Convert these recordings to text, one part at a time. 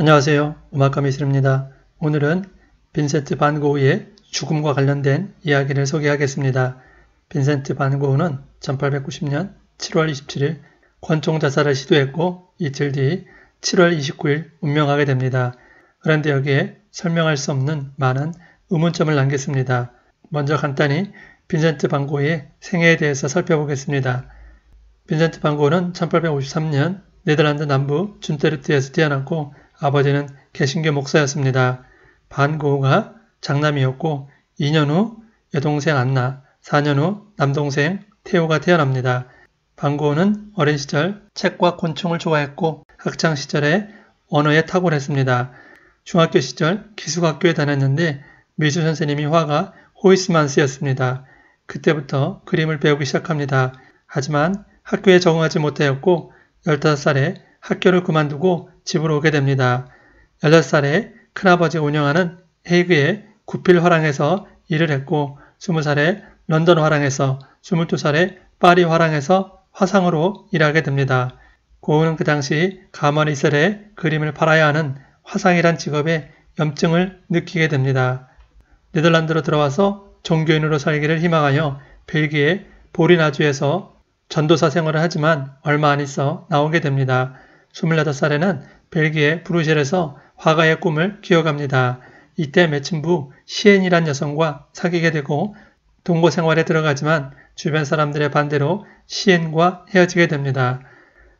안녕하세요. 음악가 미슬입니다. 오늘은 빈센트 반고우의 죽음과 관련된 이야기를 소개하겠습니다. 빈센트 반고우는 1890년 7월 27일 권총 자살을 시도했고 이틀 뒤 7월 29일 운명하게 됩니다. 그런데 여기에 설명할 수 없는 많은 의문점을 남겼습니다. 먼저 간단히 빈센트 반고우의 생애에 대해서 살펴보겠습니다. 빈센트 반고우는 1853년 네덜란드 남부 준테르트에서 태어났고 아버지는 개신교 목사였습니다. 반고흐가 장남이었고 2년 후 여동생 안나, 4년 후 남동생 태호가 태어납니다. 반고흐는 어린 시절 책과 곤충을 좋아했고 학창 시절에 언어에 탁월했습니다. 중학교 시절 기숙학교에 다녔는데 미술 선생님이 화가 호이스만스였습니다. 그때부터 그림을 배우기 시작합니다. 하지만 학교에 적응하지 못하였고 15살에 학교를 그만두고 집으로 오게 됩니다. 8살에 큰아버지 운영하는 헤이그의 구필 화랑에서 일을 했고 20살에 런던 화랑에서 22살에 파리 화랑에서 화상으로 일하게 됩니다. 고은은 그 당시 가만 히있슬래 그림을 팔아야 하는 화상이란 직업에 염증을 느끼게 됩니다. 네덜란드로 들어와서 종교인으로 살기를 희망하여 벨기에 보리나주에서 전도사 생활을 하지만 얼마 안 있어 나오게 됩니다. 28살에는 벨기에 브루셀에서 화가의 꿈을 키워갑니다. 이때 매친부 시엔이란 여성과 사귀게 되고 동거 생활에 들어가지만 주변 사람들의 반대로 시엔과 헤어지게 됩니다.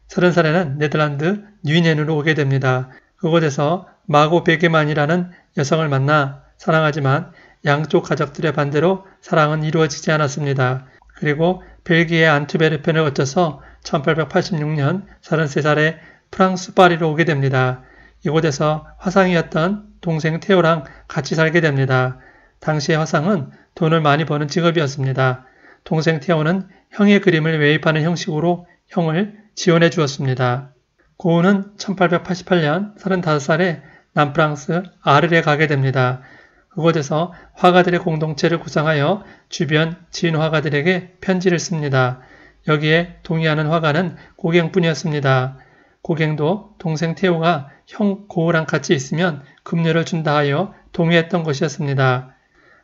30살에는 네덜란드 뉴넨으로 오게 됩니다. 그곳에서 마고 베게만이라는 여성을 만나 사랑하지만 양쪽 가족들의 반대로 사랑은 이루어지지 않았습니다. 그리고 벨기에 안투베르펜을 거쳐서 1886년 33살에 프랑스 파리로 오게 됩니다. 이곳에서 화상이었던 동생 테오랑 같이 살게 됩니다. 당시의 화상은 돈을 많이 버는 직업이었습니다. 동생 테오는 형의 그림을 외입하는 형식으로 형을 지원해 주었습니다. 고흐은 1888년 35살에 남프랑스 아르레 가게 됩니다. 그곳에서 화가들의 공동체를 구상하여 주변 지인 화가들에게 편지를 씁니다. 여기에 동의하는 화가는 고갱뿐이었습니다. 고갱도 동생 태호가 형 고우랑 같이 있으면 급료를 준다 하여 동의했던 것이었습니다.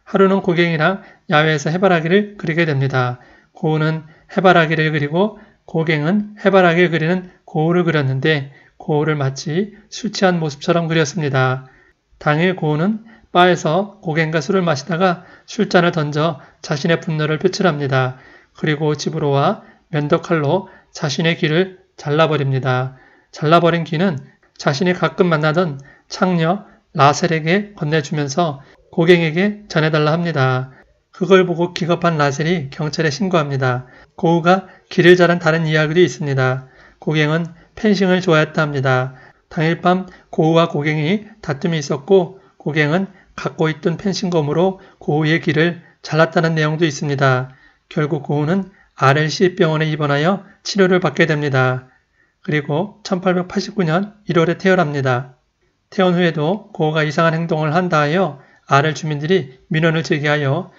하루는 고갱이랑 야외에서 해바라기를 그리게 됩니다. 고우는 해바라기를 그리고 고갱은 해바라기를 그리는 고우를 그렸는데 고우를 마치 술 취한 모습처럼 그렸습니다. 당일 고우는 바에서 고갱과 술을 마시다가 술잔을 던져 자신의 분노를 표출합니다. 그리고 집으로 와 면도칼로 자신의 귀를 잘라버립니다. 잘라버린 귀는 자신이 가끔 만나던 창녀 라셀에게 건네주면서 고객에게 전해달라 합니다. 그걸 보고 기겁한 라셀이 경찰에 신고합니다. 고우가 길을 자른 다른 이야기도 있습니다. 고갱은 펜싱을 좋아했다 합니다. 당일 밤 고우와 고갱이 다툼이 있었고 고갱은 갖고 있던 펜싱검으로 고우의 귀를 잘랐다는 내용도 있습니다. 결국 고우는 RLC 병원에 입원하여 치료를 받게 됩니다. 그리고 1889년 1월에 태어납니다. 태원 어 후에도 고어가 이상한 행동을 한다 하여 아를 주민들이 민원을 제기하여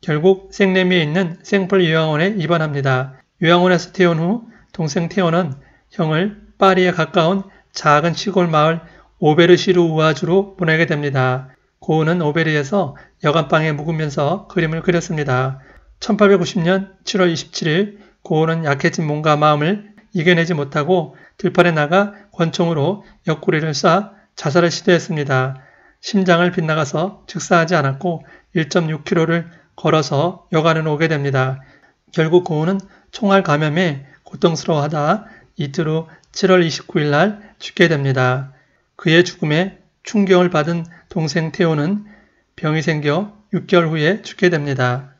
결국 생내미에 있는 생풀 요양원에 입원합니다. 요양원에서 태원 어후 동생 태원는 형을 파리에 가까운 작은 시골 마을 오베르시르 우아주로 보내게 됩니다. 고은는 오베르에서 여간방에 묵으면서 그림을 그렸습니다. 1890년 7월 27일 고은는 약해진 몸과 마음을 이겨내지 못하고 들판에 나가 권총으로 옆구리를 쏴 자살을 시도했습니다. 심장을 빗나가서 즉사하지 않았고 1.6km를 걸어서 여관을 오게 됩니다. 결국 고은은 총알 감염에 고통스러워하다 이틀 후 7월 29일 날 죽게 됩니다. 그의 죽음에 충격을 받은 동생 태호는 병이 생겨 6개월 후에 죽게 됩니다.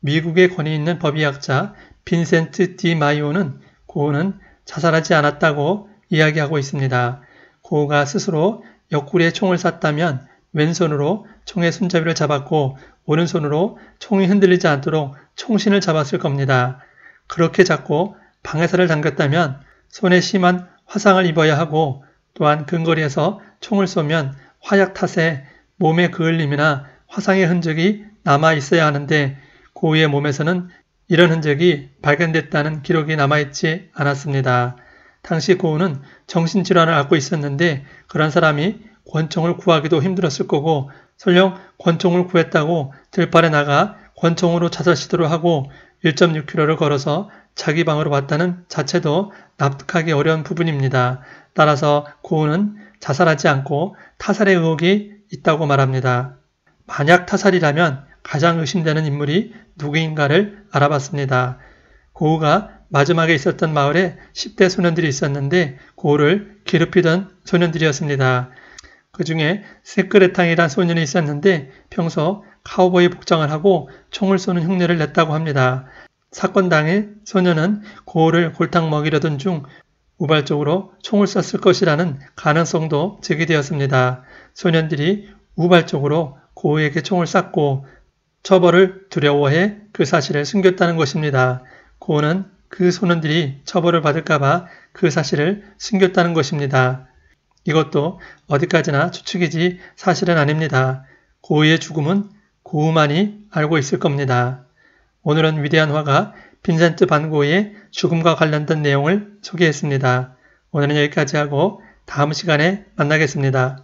미국의 권위 있는 법의학자 빈센트 디 마이오는 고흐는 자살하지 않았다고 이야기하고 있습니다. 고흐가 스스로 옆구리에 총을 쐈다면 왼손으로 총의 손잡이를 잡았고 오른손으로 총이 흔들리지 않도록 총신을 잡았을 겁니다. 그렇게 잡고 방해살를 당겼다면 손에 심한 화상을 입어야 하고 또한 근거리에서 총을 쏘면 화약 탓에 몸에 그을림이나 화상의 흔적이 남아 있어야 하는데 고우의 몸에서는 이런 흔적이 발견됐다는 기록이 남아있지 않았습니다. 당시 고은은 정신질환을 앓고 있었는데 그런 사람이 권총을 구하기도 힘들었을 거고 설령 권총을 구했다고 들판에 나가 권총으로 자살 시도를 하고 1.6km를 걸어서 자기 방으로 왔다는 자체도 납득하기 어려운 부분입니다. 따라서 고은은 자살하지 않고 타살의 의혹이 있다고 말합니다. 만약 타살이라면 가장 의심되는 인물이 누구인가를 알아봤습니다. 고우가 마지막에 있었던 마을에 10대 소년들이 있었는데 고우를 괴롭히던 소년들이었습니다. 그 중에 세크레탕이란 소년이 있었는데 평소 카우보이 복장을 하고 총을 쏘는 흉내를 냈다고 합니다. 사건 당일 소년은 고우를 골탕 먹이려던 중 우발적으로 총을 쐈을 것이라는 가능성도 제기되었습니다. 소년들이 우발적으로 고우에게 총을 쐈고 처벌을 두려워해 그 사실을 숨겼다는 것입니다. 고은은 그 소년들이 처벌을 받을까봐 그 사실을 숨겼다는 것입니다. 이것도 어디까지나 추측이지 사실은 아닙니다. 고의의 죽음은 고우만이 알고 있을 겁니다. 오늘은 위대한 화가 빈센트 반고의 죽음과 관련된 내용을 소개했습니다. 오늘은 여기까지 하고 다음 시간에 만나겠습니다.